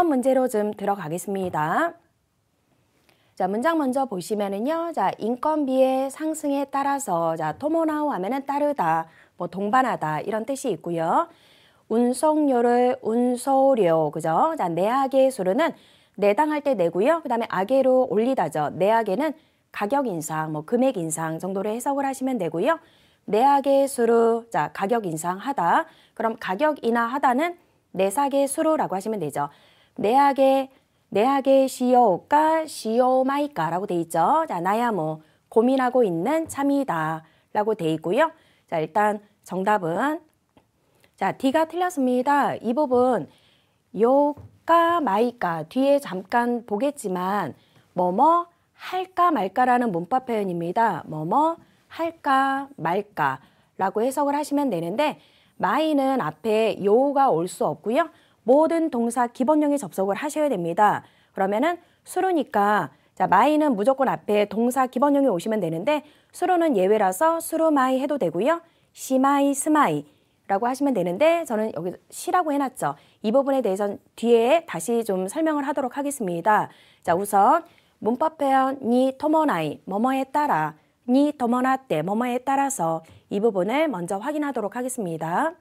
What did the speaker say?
8번 문제로 좀 들어가겠습니다. 자, 문장 먼저 보시면은요. 자, 인건비의 상승에 따라서 자, 토모나우 하면은 따르다, 뭐 동반하다 이런 뜻이 있고요. 운송료를 운소료, 그죠? 자, 내하계 수로는 내당할 때 내고요. 그다음에 악계로 올리다죠. 내하계는 가격 인상, 뭐 금액 인상 정도로 해석을 하시면 되고요. 내하계 수로 자, 가격 인상하다. 그럼 가격 인하 하다는 내사계 수로라고 하시면 되죠. 내하게 내하게 시어올까시어마이까라고돼 있죠. 자, 나야 뭐 고민하고 있는 참이다라고 돼 있고요. 자, 일단 정답은 자, D가 틀렸습니다. 이 부분 요까 마이까 뒤에 잠깐 보겠지만 뭐뭐 할까 말까라는 문법 표현입니다. 뭐뭐 할까 말까라고 해석을 하시면 되는데 마이는 앞에 요가 올 수 없고요. 모든 동사 기본형에 접속을 하셔야 됩니다. 그러면은 수로니까 자, 마이는 무조건 앞에 동사 기본형에 오시면 되는데 수로는 예외라서 수로 마이 해도 되고요. 시마이 스마이 라고 하시면 되는데 저는 여기 시라고 해놨죠. 이 부분에 대해서는 뒤에 다시 좀 설명을 하도록 하겠습니다. 자 우선 문법 표현 니 토모나이 뭐뭐에 따라 니 토모나 때 뭐뭐에 따라서 이 부분을 먼저 확인하도록 하겠습니다.